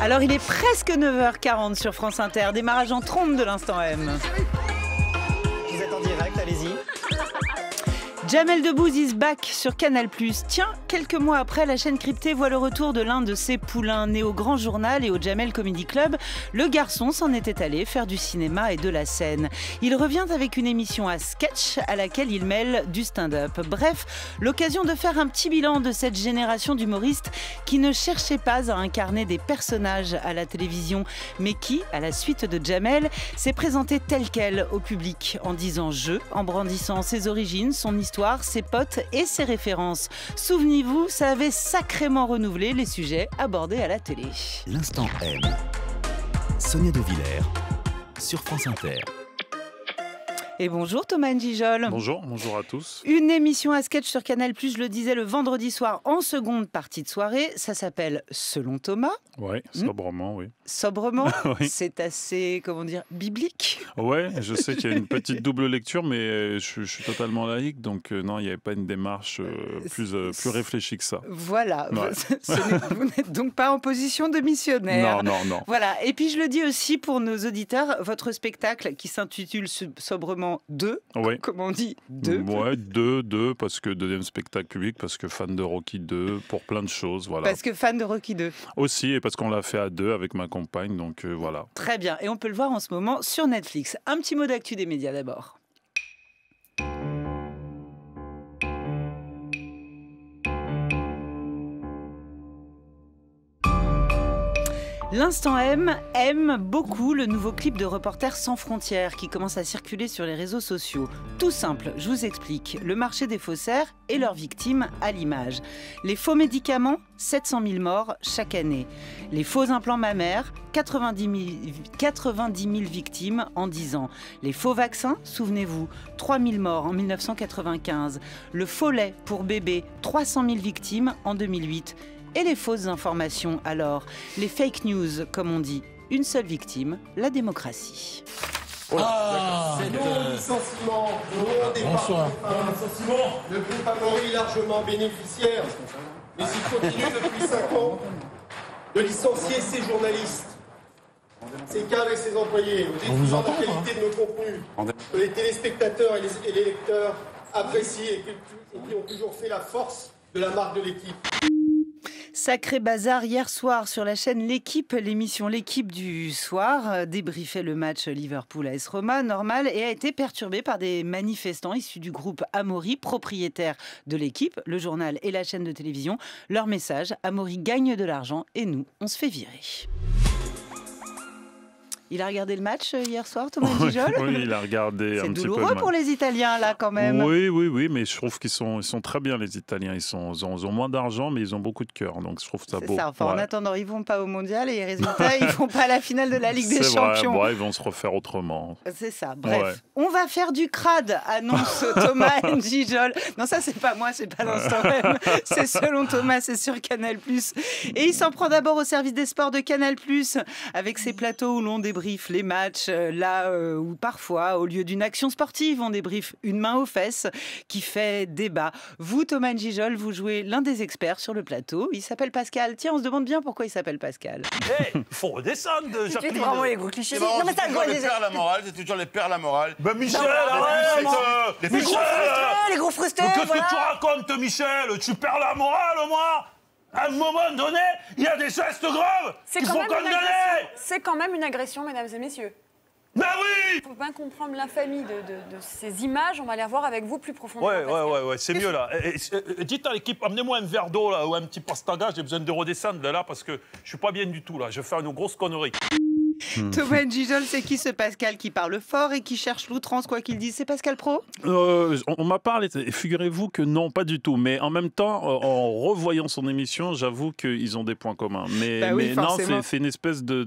Alors il est presque 9h40 sur France Inter, démarrage en trompe de l'instant M. Vous êtes en direct, allez-y. Jamel Debbouze is back sur Canal+. Tiens, quelques mois après, la chaîne cryptée voit le retour de l'un de ses poulains. Né au Grand Journal et au Jamel Comedy Club, le garçon s'en était allé faire du cinéma et de la scène. Il revient avec une émission à sketch à laquelle il mêle du stand-up. Bref, l'occasion de faire un petit bilan de cette génération d'humoristes qui ne cherchait pas à incarner des personnages à la télévision, mais qui, à la suite de Jamel, s'est présenté tel quel au public en disant je, en brandissant ses origines, son histoire ses potes et ses références. Souvenez-vous, ça avait sacrément renouvelé les sujets abordés à la télé. L'instant M. Sonia De sur France Inter. Et bonjour Thomas Ndijol. Bonjour, bonjour à tous. Une émission à sketch sur Canal+, je le disais le vendredi soir en seconde partie de soirée. Ça s'appelle Selon Thomas. Oui, hmm sobrement, oui. Sobrement, c'est assez, comment dire, biblique. Ouais, je sais qu'il y a une petite double lecture, mais euh, je, suis totalement laïque, donc euh, non, il n'y avait pas une démarche euh, plus, plus réfléchie que ça. Voilà, vous n'êtes donc pas en position de missionnaire. Non, non, non. Voilà, et puis je le dis aussi pour nos auditeurs, votre spectacle qui s'intitule Sobrement, deux, comme on dit, deux. 2 deux, parce que deuxième spectacle public, parce que fan de Rocky 2, pour plein de choses, voilà. Parce que fan de Rocky 2. Aussi, et parce qu'on l'a fait à deux avec ma compagne, donc euh, voilà. Très bien, et on peut le voir en ce moment sur Netflix. Un petit mot d'actu des médias d'abord. L'instant M aime beaucoup le nouveau clip de Reporters sans frontières qui commence à circuler sur les réseaux sociaux. Tout simple, je vous explique. Le marché des faussaires et leurs victimes à l'image. Les faux médicaments, 700 000 morts chaque année. Les faux implants mammaires, 90 000, victimes en 10 ans. Les faux vaccins, souvenez-vous, 3 000 morts en 1995. Le faux lait pour bébé, 300 000 victimes en 2008. Et les fausses informations alors Les fake news, comme on dit. Une seule victime, la démocratie. Oh, ah, c'est non licenciement, non ah, départ, le groupe favori largement bénéficiaire. Mais il continue depuis 5 ans de licencier ses journalistes, ses cadres et ses employés, au détriment de la qualité de nos contenus, que les téléspectateurs et les, lecteurs apprécient et qui ont toujours fait la force de la marque de l'équipe. Sacré bazar hier soir sur la chaîne L'équipe, l'émission L'équipe du soir euh, débriefait le match Liverpool AS Roma normal et a été perturbé par des manifestants issus du groupe Amaury, propriétaire de l'équipe, le journal et la chaîne de télévision. Leur message Amaury gagne de l'argent et nous, on se fait virer. Il a regardé le match euh, hier soir, Thomas Dijol Oui, il a regardé un petit peu. C'est douloureux pour les Italiens, là, quand même. Oui, oui, oui, mais je trouve qu'ils sont, ils sont très bien, les Italiens. Ils, sont, ont, moins d'argent, mais ils ont beaucoup de cœur. Donc, je trouve ça beau. Ça, enfin, En attendant, ils vont pas au mondial et résultat, ils vont pas à la finale de la Ligue des vrai, Champions. Bon, ils vont se refaire autrement. C'est ça, bref. On va faire du crade, annonce Thomas Dijol. Non, ça, c'est pas moi, c'est pas l'instant même. C'est selon Thomas, c'est sur Canal. Et il s'en prend d'abord au service des sports de Canal, avec ses plateaux où l'on débriefe les matchs, euh, là euh, où parfois, au lieu d'une action sportive, on débriefe une main aux fesses qui fait débat. Vous, Thomas Gijol, vous jouez l'un des experts sur le plateau. Il s'appelle Pascal. Tiens, on se demande bien pourquoi il s'appelle Pascal. Eh, faut redescendre, Jacqueline. vraiment les gros clichés. non, mais ça, les perles la morale, c'est toujours les perles la morale. Ben Michel, arrête Les Michel, les gros frustrés, Qu'est-ce que tu racontes, Michel Tu perds la morale, au moins à un moment donné, il y a des gestes graves qui faut condamner C'est quand même une agression, mesdames et messieurs. Bah oui Il faut bien comprendre l'infamie de, ces images. On va les voir avec vous plus profondément. Ouais, ouais, ouais, c'est mieux là. Euh, euh, dites à l'équipe, amenez-moi un verre d'eau là ou un petit pastada. J'ai besoin de redescendre là, là parce que je suis pas bien du tout là. Je vais faire une grosse connerie. Hmm. Thomas Gisole, c'est qui ce Pascal qui parle fort et qui cherche l'outrance, quoi qu'il dise C'est Pascal Pro euh, On, m'a parlé, figurez-vous que non, pas du tout. Mais en même temps, euh, en revoyant son émission, j'avoue qu'ils ont des points communs. Mais, bah non, c'est une espèce de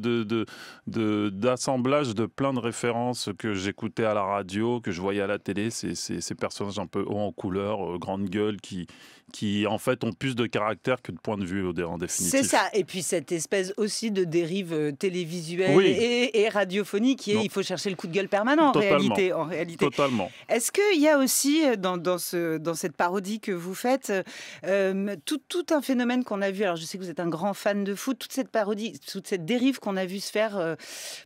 d'assemblage de, plein de références que j'écoutais à la radio, que je voyais à la télé. C'est ces personnages un peu haut en couleur, euh, grande gueule, qui, qui en fait ont plus de caractère que de point de vue en définitive. C'est ça. Et puis cette espèce aussi de dérive euh, télévisuelle et, radiophonique qui est il faut chercher le coup de gueule permanent en réalité. En réalité. Totalement. Est-ce qu'il y a aussi euh, dans, ce, dans cette parodie que vous faites euh, tout, un phénomène qu'on a vu Alors je sais que vous êtes un grand fan de foot, toute cette parodie, toute cette dérive qu'on a vu se faire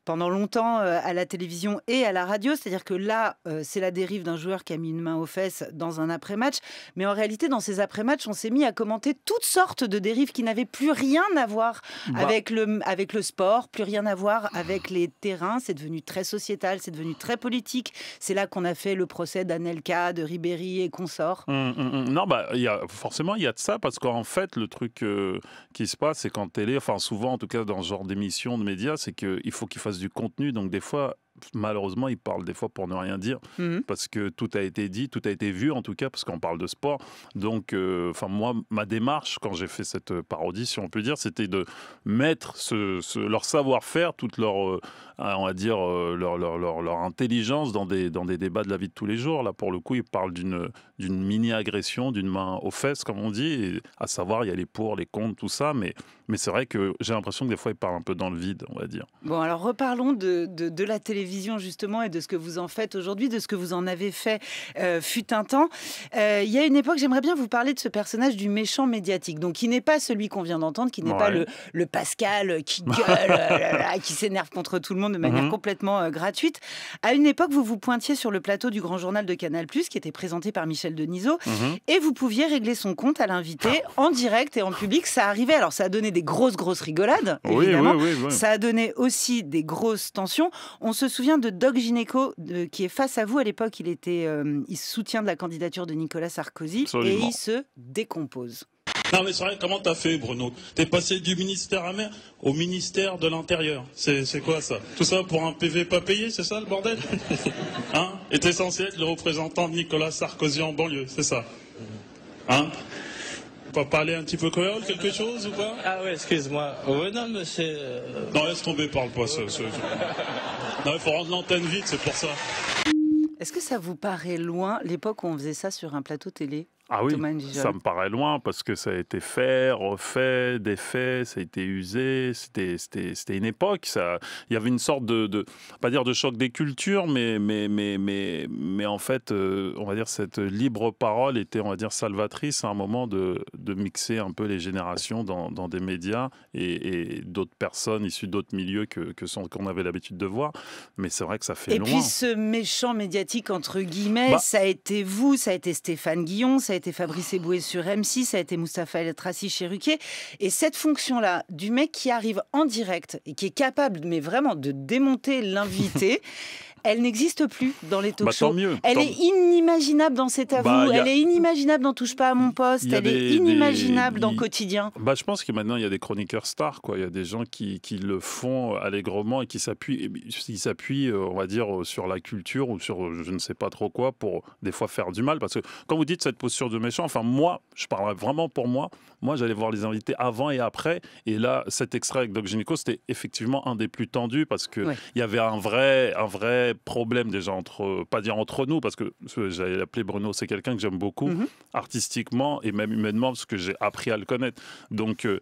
pendant longtemps à la télévision et à la radio, c'est-à-dire que là c'est la dérive d'un joueur qui a mis une main aux fesses dans un après-match, mais en réalité dans ces après après match on s'est mis à commenter toutes sortes de dérives qui n'avaient plus rien à voir bah. avec, le, avec le sport, plus rien à voir avec les terrains. C'est devenu très sociétal, c'est devenu très politique. C'est là qu'on a fait le procès d'Anelka, de Ribéry et consorts. Hum, hum, hum. non, bah, y forcément, il y a de ça, parce qu'en fait, le truc euh, qui se passe, c'est qu'en télé, enfin souvent en tout cas dans ce genre d'émission de médias, c'est qu'il faut qu'ils fassent du contenu. Donc des fois, malheureusement, ils parlent des fois pour ne rien dire, mhm. parce que tout a été dit, tout a été vu, en tout cas, parce qu'on parle de sport. Donc, euh, enfin, moi, ma démarche, quand j'ai fait cette parodie, si on peut dire, c'était de mettre ce, leur savoir-faire, toute leur, euh, on va dire, euh, leur, intelligence dans des, dans des débats de la vie de tous les jours. Là, pour le coup, ils parlent d'une mini-agression, d'une main aux fesses, comme on dit, à savoir, il y a les pour, les contre, tout ça, mais, mais c'est vrai que j'ai l'impression que des fois, ils parlent un peu dans le vide, on va dire. Bon, alors reparlons de la télévision vision justement et de ce que vous en faites aujourd'hui, de ce que vous en avez fait euh, fut un temps. Euh, il y a une époque, j'aimerais bien vous parler de ce personnage du méchant médiatique, donc qui n'est pas celui qu'on vient d'entendre, qui n'est pas le, le, Pascal qui gueule, euh, qui s'énerve contre tout le monde de manière mhm. complètement gratuite. À une époque, vous vous pointiez sur le plateau du Grand Journal de Canal+, qui était présenté par Michel Denisot, mhm. et vous pouviez régler son compte à l'invité ah. en direct et en public. Ça arrivait. Alors, ça a donné des grosses, grosses rigolades, évidemment. ça a donné aussi des grosses tensions. On se souvient souviens de Doc Gineco qui est face à vous à l'époque. Il était, euh, il soutient de la candidature de Nicolas Sarkozy et il se décompose. Non mais c'est vrai, comment t'as fait Bruno T'es passé du ministère amer au ministère de l'Intérieur. C'est quoi ça Tout ça pour un PV pas payé, c'est ça le bordel Hein Et t'es censé être le représentant de Nicolas Sarkozy en banlieue, c'est ça Hein pas parler un petit peu créole, quelque chose ou pas Ah ouais, excuse-moi. non, mais c'est... Euh, non, laisse tomber, parle pas. Ça, Non, il faut rendre l'antenne vite, c'est pour ça. Est-ce que ça vous paraît loin l'époque où on faisait ça sur un plateau télé ah oui, ça me paraît loin parce que ça a été fait, refait, défait, ça a été usé. C'était une époque. Ça, il y avait une sorte de, pas dire de choc des cultures, mais mais mais mais mais en fait, euh, on va dire cette libre parole était, on va dire, salvatrice à un moment de, de mixer un peu les générations dans, des médias et, d'autres personnes issues d'autres milieux que qu'on avait l'habitude de voir. Mais c'est vrai que ça fait et loin. Et puis ce méchant médiatique entre bah guillemets, ça a été vous, ça a été Stéphane Guillon, ça a été été Fabrice Eboué sur M6, ça a été Moustapha El Tracy chez Ruquier. Et cette fonction-là, du mec qui arrive en direct et qui est capable, mais vraiment, de démonter l'invité. Elle n'existe plus dans les talk bah, mieux, elle est inimaginable dans cet à bah, Elle est inimaginable dans Touche pas à mon poste. Elle est inimaginable dans Quotidien. Bah, je pense que maintenant, il y a des chroniqueurs stars. Quoi. Il y a des gens qui, qui le font allègrement et qui s'appuient, qui euh, on va dire, euh, sur la culture ou sur euh, je ne sais pas trop quoi pour des fois faire du mal. Parce que quand vous dites cette posture de méchant, enfin, moi, je parlerai vraiment pour moi. Moi, j'allais voir les invités avant et après. Et là, cet extrait avec Doc c'était effectivement un des plus tendus parce qu'il il y avait un vrai, un vrai problème déjà entre, pas dire entre nous, parce que j'allais l'appeler Bruno, c'est quelqu'un que j'aime beaucoup, mhm. artistiquement et même humainement, parce que j'ai appris à le connaître. Donc, euh,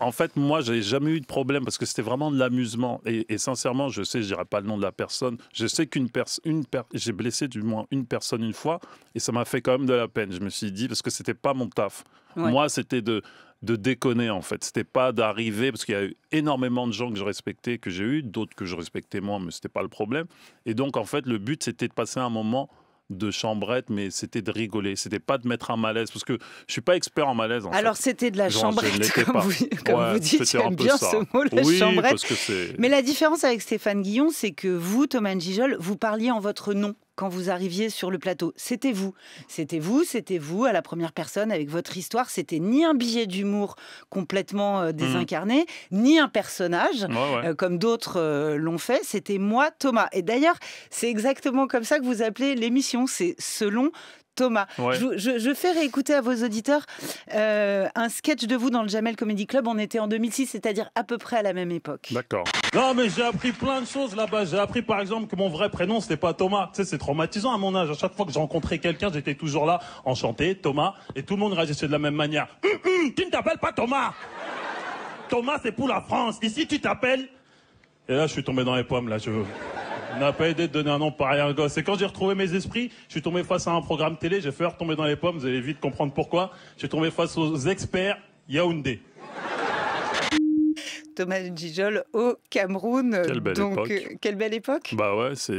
en fait, moi, j'ai jamais eu de problème parce que c'était vraiment de l'amusement. Et, sincèrement, je sais, je dirais pas le nom de la personne. Je sais qu'une personne, j'ai blessé du moins une personne une fois, et ça m'a fait quand même de la peine. Je me suis dit parce que c'était pas mon taf. Moi, c'était de de déconner en fait. C'était pas d'arriver parce qu'il y a eu énormément de gens que je respectais, que j'ai eu, d'autres que je respectais moins, mais ce c'était pas le problème. Et donc en fait, le but c'était de passer un moment de chambrette, mais c'était de rigoler. C'était pas de mettre un malaise, parce que je suis pas expert en malaise. En Alors c'était de la chambrette, comme, vous, dites. bien ce mot, la chambrette. mais la différence avec Stéphane Guillon, c'est que vous, Thomas Gijol, vous parliez en votre nom quand vous arriviez sur le plateau. C'était vous. C'était vous, c'était vous, à la première personne, avec votre histoire. C'était ni un billet d'humour complètement euh, mmh. désincarné, ni un personnage, euh, comme d'autres euh, l'ont fait. C'était moi, Thomas. Et d'ailleurs, c'est exactement comme ça que vous appelez l'émission. C'est selon Thomas. Je, fais réécouter à vos auditeurs euh, un sketch de vous dans le Jamel Comedy Club. On était en 2006, c'est-à-dire à peu près à la même époque. D'accord. Non, mais j'ai appris plein de choses là-bas. J'ai appris par exemple que mon vrai prénom, c'était pas Thomas. Tu sais, c'est traumatisant à mon âge. À chaque fois que j'ai rencontré quelqu'un, j'étais toujours là, enchanté, Thomas. Et tout le monde réagissait de la même manière. Hum, hum, tu ne t'appelles pas Thomas Thomas, c'est pour la France. Ici, tu t'appelles. Et là, je suis tombé dans les pommes, là, je veux n'a pas aidé de donner un nom par un gosse Et quand j'ai retrouvé mes esprits, je suis tombé face à un programme télé, j'ai fait retomber dans les pommes, vous allez vite comprendre pourquoi. Je suis tombé face aux experts Yaoundé. Thomas Gijol au Cameroun. Quelle belle époque. Euh, quelle belle époque. Bah ouais, c'est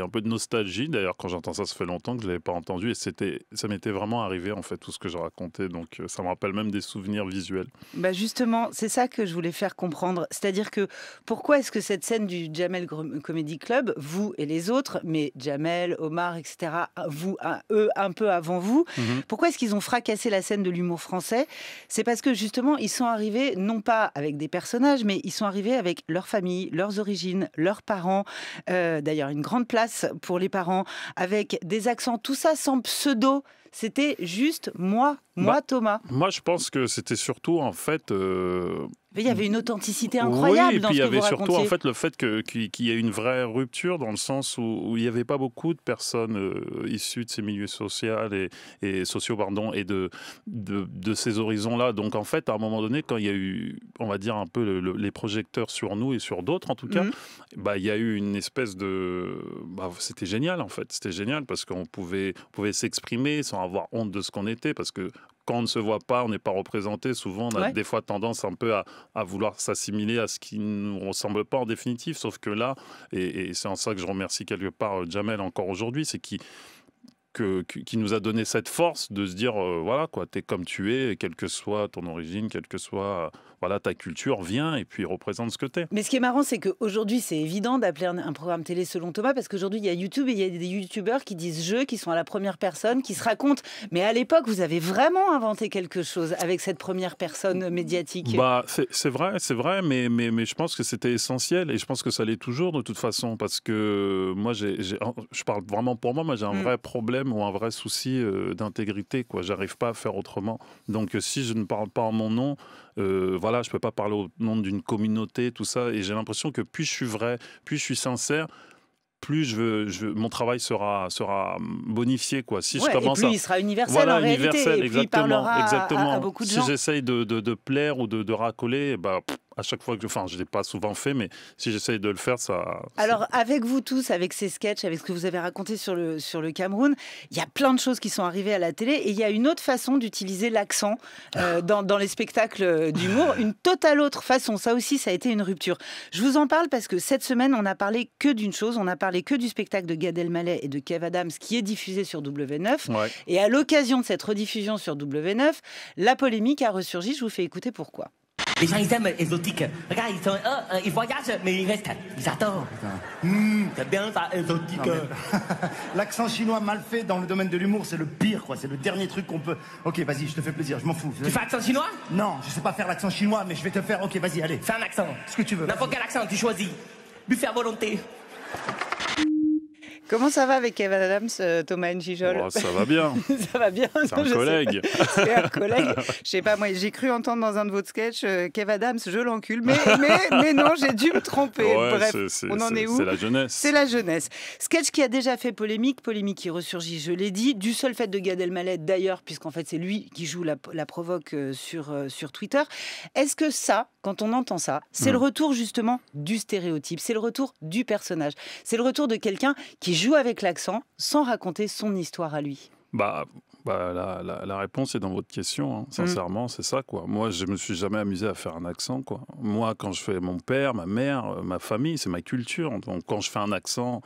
un peu de nostalgie. D'ailleurs, quand j'entends ça, ça fait longtemps que je ne l'avais pas entendu et c'était ça m'était vraiment arrivé en fait tout ce que je racontais. Donc, euh, ça me rappelle même des souvenirs visuels. Bah justement, c'est ça que je voulais faire comprendre. C'est-à-dire que pourquoi est-ce que cette scène du Jamel Comedy Club, vous et les autres, mais Jamel, Omar, etc., vous, eux, un peu avant vous, mhm. pourquoi est-ce qu'ils ont fracassé la scène de l'humour français C'est parce que justement, ils sont arrivés non pas avec des personnages mais ils sont arrivés avec leur famille, leurs origines, leurs parents. Euh, d'ailleurs, une grande place pour les parents, avec des accents, tout ça sans pseudo. C'était juste moi, moi bah, Thomas. Moi, je pense que c'était surtout en fait. Euh, Mais il y avait une authenticité incroyable. Oui, et puis il y avait surtout en fait le fait qu'il y ait une vraie rupture dans le sens où, il n'y avait pas beaucoup de personnes euh, issues de ces milieux sociaux et, et sociaux pardon et de de, de ces horizons-là. Donc en fait, à un moment donné, quand il y a eu, on va dire un peu les projecteurs sur nous et sur d'autres en tout cas, mhm. bah il y a eu une espèce de, bah, c'était génial en fait, c'était génial parce qu'on pouvait pouvait s'exprimer sans avoir honte de ce qu'on était, parce que quand on ne se voit pas, on n'est pas représenté. Souvent, on a des fois tendance un peu à, vouloir s'assimiler à ce qui ne nous ressemble pas en définitive. Sauf que là, et, et c'est en ça que je remercie quelque part euh, Jamel encore aujourd'hui, c'est qu'il qui nous a donné cette force de se dire euh, voilà quoi t'es comme tu es quelle que soit ton origine quelle que soit voilà ta culture viens et puis représente ce que t'es mais ce qui est marrant c'est qu'aujourd'hui c'est évident d'appeler un, programme télé selon Thomas parce qu'aujourd'hui il y a YouTube et il y a des youtubeurs qui disent je qui sont à la première personne qui se racontent mais à l'époque vous avez vraiment inventé quelque chose avec cette première personne médiatique bah c'est vrai c'est vrai mais, mais je pense que c'était essentiel et je pense que ça l'est toujours de toute façon parce que moi j'ai je parle vraiment pour moi moi j'ai un mm. vrai problème ont ou un vrai souci euh, d'intégrité. Quoi, j'arrive pas à faire autrement. Donc, euh, si je ne parle pas en mon nom, euh, voilà, je peux pas parler au nom d'une communauté, tout ça. Et j'ai l'impression que plus je suis vrai, plus je suis sincère, plus je, veux, mon travail sera sera bonifié quoi. Si je commence et à... il sera universel en réalité. Et exactement, beaucoup si j'essaye de, de, plaire ou de, de racoler, bah, à chaque fois que je, enfin, je l'ai pas souvent fait, mais si j'essaye de le faire, ça. Alors, avec vous tous, avec ces sketchs, avec ce que vous avez raconté sur le, sur le Cameroun, il y a plein de choses qui sont arrivées à la télé et il y a une autre façon d'utiliser l'accent euh, ah. dans, dans, les spectacles euh, d'humour, ah. une totale autre façon. Ça aussi, ça a été une rupture. Je vous en parle parce que cette semaine, on n'a parlé que d'une chose, on n'a parlé que du spectacle de Gad Elmaleh et de Kev Adams qui est diffusé sur W9. Et à l'occasion de cette rediffusion sur W9, la polémique a ressurgi. Je vous fais écouter pourquoi. Les gens, ils aiment exotique. Regarde, ils ah, euh, voyagent, mais ils restent. Ils adorent. c'est hmm, bien ça, L'accent chinois mal fait dans le domaine de l'humour, c'est le pire, quoi. C'est le dernier truc qu'on peut. Ok, vas-y, je te fais plaisir, je m'en fous. Tu fais accent chinois Non, je sais pas faire l'accent chinois, mais je vais te faire. Ok, vas-y, allez. Fais un accent. Ce que tu veux. N'importe quel accent, tu choisis. Buffet à volonté. Comment ça va avec Kevin Adams, euh, Thomas Njijol oh, Ça va bien. ça va bien. C'est un, collègue. C'est un collègue. Je sais pas, moi, j'ai cru entendre dans un de vos sketchs Kevin euh, Kev Adams, je l'encule. Mais, mais, non, j'ai dû me tromper. Bref, on en est, où C'est la jeunesse. C'est la jeunesse. Sketch qui a déjà fait polémique, polémique qui ressurgit, je l'ai dit, du seul fait de Gad Elmaleh d'ailleurs, puisqu'en fait, c'est lui qui joue la, provoque euh, sur, sur Twitter. Est-ce que ça, quand on entend ça, c'est hmm. le retour justement du stéréotype, c'est le retour du personnage, c'est le retour de quelqu'un qui joue avec l'accent sans raconter son histoire à lui bah, bah la, réponse est dans votre question. Hein. Mm. Sincèrement, c'est ça quoi. Moi, je me suis jamais amusé à faire un accent Moi, quand je fais mon père, ma mère, euh, ma famille, c'est ma culture. Donc, quand je fais un accent,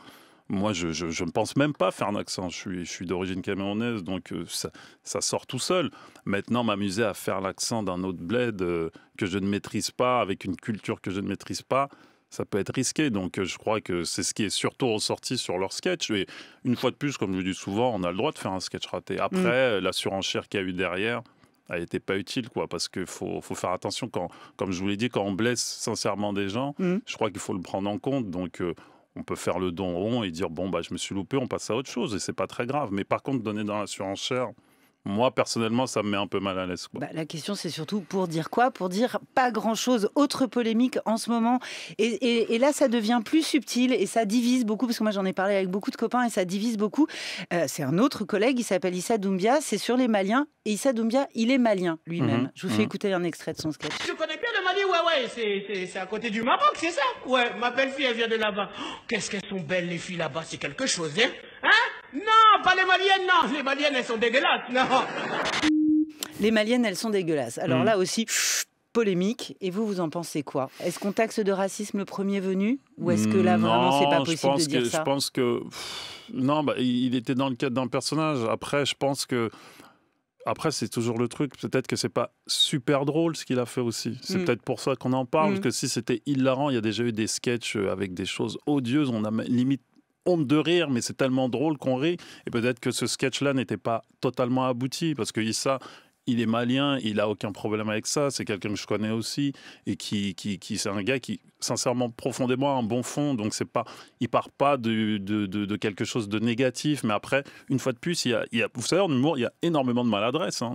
moi, je, ne pense même pas faire un accent. Je suis, d'origine camerounaise, donc euh, ça, sort tout seul. Maintenant, m'amuser à faire l'accent d'un autre bled euh, que je ne maîtrise pas, avec une culture que je ne maîtrise pas, ça peut être risqué. Donc euh, je crois que c'est ce qui est surtout ressorti sur leur sketch. Et une fois de plus, comme je dis souvent, on a le droit de faire un sketch raté. Mm. Après, l'assurance euh, la surenchère qu'il y a eu derrière a été pas utile, quoi, parce qu'il faut, faire attention. Quand, comme je vous l'ai dit, quand on blesse sincèrement des gens, mm. je crois qu'il faut le prendre en compte. Donc euh, on peut faire le don rond et dire, bon, bah, je me suis loupé, on passe à autre chose, et c'est pas très grave. Mais par contre, donner dans la surenchère, moi personnellement, ça me met un peu mal à l'aise. Bah, la question, c'est surtout pour dire quoi Pour dire pas grand-chose. Autre polémique en ce moment. Et, là, ça devient plus subtil et ça divise beaucoup, parce que moi, j'en ai parlé avec beaucoup de copains et ça divise beaucoup. Euh, c'est un autre collègue, il s'appelle Issa Doumbia, c'est sur les Maliens. Et Issa Doumbia, il est malien lui-même. Mhm. Je vous fais mhm. écouter un extrait de son sketch. Tu connais bien le Mali Ouais, ouais, c'est à côté du Maroc, c'est ça Ouais, ma belle-fille, elle vient de là-bas. Oh, qu'est-ce qu'elles sont belles, les filles là-bas, c'est quelque chose, Hein, hein non, pas les maliennes, non. Les maliennes, elles sont dégueulasses, non. Les maliennes, elles sont dégueulasses. Alors mm. là aussi, polémique. Et vous, vous en pensez quoi Est-ce qu'on taxe de racisme le premier venu Ou est-ce que là, vraiment, c'est pas possible de dire que, ça Je pense que... non, bah, il était dans le cadre d'un personnage. Après, je pense que... Après, c'est toujours le truc. Peut-être que c'est pas super drôle ce qu'il a fait aussi. C'est mm. peut-être pour ça qu'on en parle. Mm. Parce que si c'était hilarant, il y a déjà eu des sketchs euh, avec des choses odieuses. On a limite honte de rire, mais c'est tellement drôle qu'on rit. Et peut-être que ce sketch-là n'était pas totalement abouti, parce que Issa il est malien, il a aucun problème avec ça. C'est quelqu'un que je connais aussi et qui, qui, qui c'est un gars qui, sincèrement, profondément a un bon fond. Donc c'est pas, il part pas de, quelque chose de négatif. Mais après, une fois de plus, il y a, il y vous savez, en humour, il y a énormément de maladresse. Hein,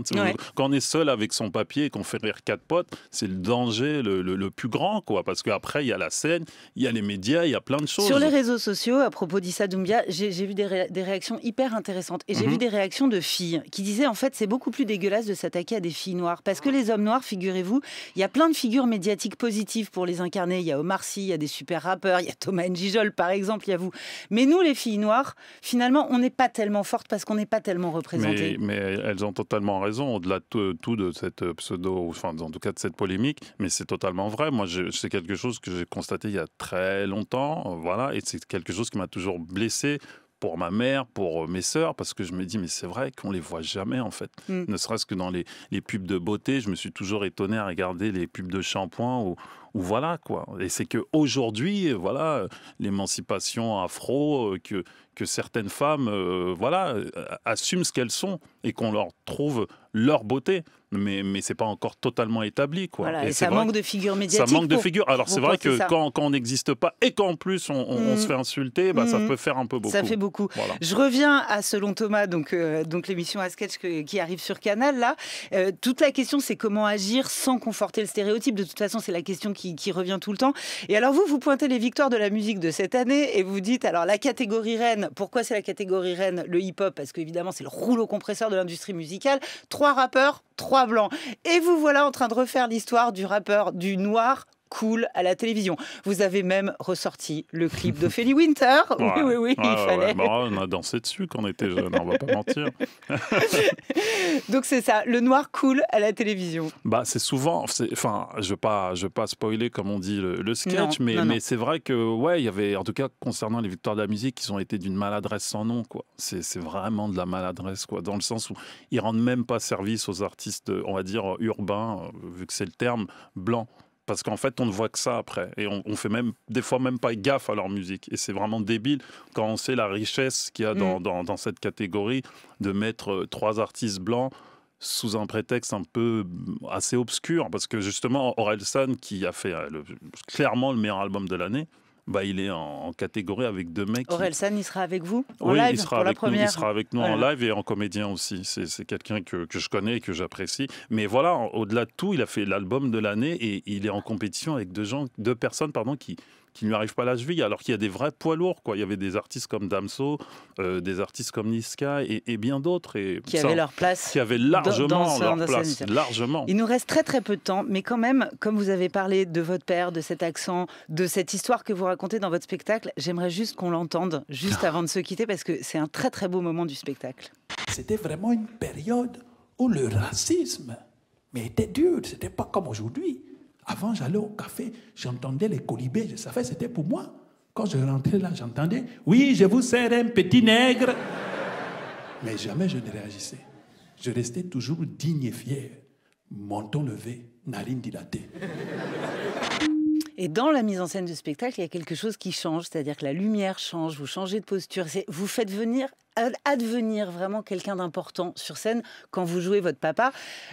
quand on est seul avec son papier qu'on fait rire quatre potes, c'est le danger le, plus grand, quoi. Parce qu'après, il y a la scène, il y a les médias, il y a plein de choses. Sur les réseaux sociaux, à propos d'Issa Doumbia, j'ai vu des, réactions hyper intéressantes et j'ai mm-hmm. vu des réactions de filles qui disaient en fait, c'est beaucoup plus dégueulasse de s'attaquer à des filles noires. Parce que les hommes noirs, figurez-vous, il y a plein de figures médiatiques positives pour les incarner. Il y a Omar Sy, il y a des super rappeurs, il y a Thomas Gijol par exemple, il y a vous. Mais nous, les filles noires, finalement, on n'est pas tellement fortes parce qu'on n'est pas tellement représentées. Mais, mais, elles ont totalement raison, au-delà de tout de cette euh, pseudo, enfin, en tout cas de cette polémique. Mais c'est totalement vrai. Moi, c'est quelque chose que j'ai constaté il y a très longtemps. Euh, voilà, et c'est quelque chose qui m'a toujours blessé pour ma mère, pour euh, mes sœurs, parce que je me dis, mais c'est vrai qu'on les voit jamais en fait. Mm. Ne serait-ce que dans les, pubs de beauté, je me suis toujours étonné à regarder les pubs de shampoing ou, ou voilà quoi. Et c'est que aujourd'hui, euh, voilà, euh, l'émancipation afro, que, que certaines femmes, voilà, assument ce qu'elles sont et qu'on leur trouve leur beauté, mais, mais c'est pas encore totalement établi. Quoi. et, ça manque de figure médiatique. Ça manque de figure. Alors c'est vrai que quand, quand, on n'existe pas et qu'en plus on, se mm. fait insulter, bah, ça mm. peut faire un peu beaucoup. Ça fait beaucoup. Je reviens à Selon Thomas, donc, euh, donc l'émission à sketch qui arrive sur Canal. Là, euh, toute la question c'est comment agir sans conforter le stéréotype. De toute façon, c'est la question qui, revient tout le temps. Et alors vous, vous pointez les victoires de la musique de cette année et vous dites alors la catégorie reine. Pourquoi c'est la catégorie reine Le hip-hop parce qu'évidemment c'est le rouleau compresseur de l'industrie musicale trois rappeurs, trois blancs. Et vous voilà en train de refaire l'histoire du rappeur du noir cool à la télévision. Vous avez même ressorti le clip de Winter. Oui, oui, oui, il fallait. Bah, on a dansé dessus quand on était jeunes, on va pas mentir. Donc c'est ça, le noir cool à la télévision. Bah c'est souvent, enfin, je ne pas, veux pas spoiler comme on dit le, sketch, mais, mais c'est vrai que ouais, il y avait, en tout cas concernant les victoires de la musique, ils ont été d'une maladresse sans nom quoi. C'est vraiment de la maladresse quoi, dans le sens où ils rendent même pas service aux artistes, on va dire urbains, euh, vu que c'est le terme blanc parce qu'en fait, on ne voit que ça après. Et on, on, fait même, des fois, même pas gaffe à leur musique. Et c'est vraiment débile quand on sait la richesse qu'il y a dans, mm. cette catégorie de mettre euh, trois artistes blancs sous un prétexte un peu mm, assez obscur. Parce que justement, Orelsan, qui a fait euh, clairement le meilleur album de l'année, bah, il est en, catégorie avec deux mecs. Aurel il sera avec vous en live il sera pour avec la première. Nous, il sera avec nous en live et en comédien aussi. C'est quelqu'un que, que, je connais et que j'apprécie. Mais voilà, au-delà de tout, il a fait l'album de l'année et il est en compétition avec deux gens, deux personnes, pardon, qui qui ne lui arrive pas la cheville, alors qu'il y a des vrais poids lourds. Quoi. Il y avait des artistes comme Damso, euh, des artistes comme Niska et, bien d'autres. Et qui avaient leur place. Qui avaient largement dans, leur place. Largement. Il nous reste très très peu de temps, mais quand même, comme vous avez parlé de votre père, de cet accent, de cette histoire que vous racontez dans votre spectacle, j'aimerais juste qu'on l'entende, juste avant de se quitter, parce que c'est un très très beau moment du spectacle. C'était vraiment une période où le racisme mais était dur, c'était pas comme aujourd'hui. Avant, j'allais au café, j'entendais les colibés, je savais c'était pour moi. Quand je rentrais là, j'entendais Oui, je vous sers un petit nègre. Mais jamais je ne réagissais. Je restais toujours digne et fier, menton levé, narine dilatée. Et dans la mise en scène du spectacle, il y a quelque chose qui change, c'est-à-dire que la lumière change, vous changez de posture, vous faites venir advenir vraiment quelqu'un d'important sur scène quand vous jouez votre papa,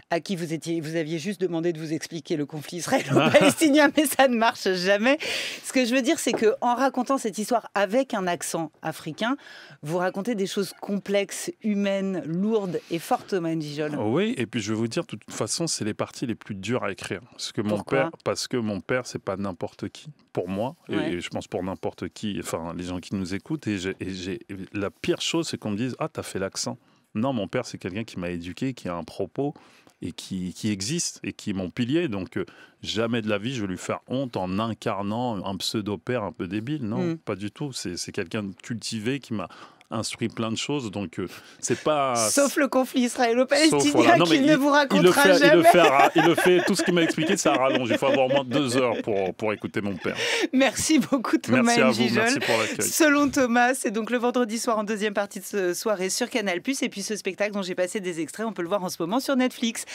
à qui vous étiez, vous aviez juste demandé de vous expliquer le conflit israélo-palestinien, mais ça ne marche jamais. Ce que je veux dire, c'est que en racontant cette histoire avec un accent africain, vous racontez des choses complexes, humaines, lourdes et fortes, Thomas oh Oui, et puis je vais vous dire, de toute façon, c'est les parties les plus dures à écrire, parce que mon père, parce que mon père, c'est pas n'importe qui pour moi, et je pense pour n'importe qui, enfin les gens qui nous écoutent, et, et la pire chose c'est qu'on me dise Ah, t'as fait l'accent. Non, mon père, c'est quelqu'un qui m'a éduqué, qui a un propos et qui, qui, existe et qui est mon pilier. Donc, euh, jamais de la vie, je vais lui faire honte en incarnant un pseudo-père un peu débile. Non, mm. pas du tout. C'est quelqu'un de cultivé qui m'a instruit plein de choses. Donc, euh, c'est pas. Sauf le conflit israélo-palestinien qu'il ne vous racontera jamais. Il le, fait, il fait tout ce qu'il m'a expliqué, ça rallonge. Il faut avoir au moins deux heures pour, pour écouter mon père. Merci beaucoup, Thomas Merci à vous. Merci pour Selon Thomas, c'est donc le vendredi soir en deuxième partie de ce soirée sur Canal. Et puis ce spectacle dont j'ai passé des extraits, on peut le voir en ce moment sur Netflix.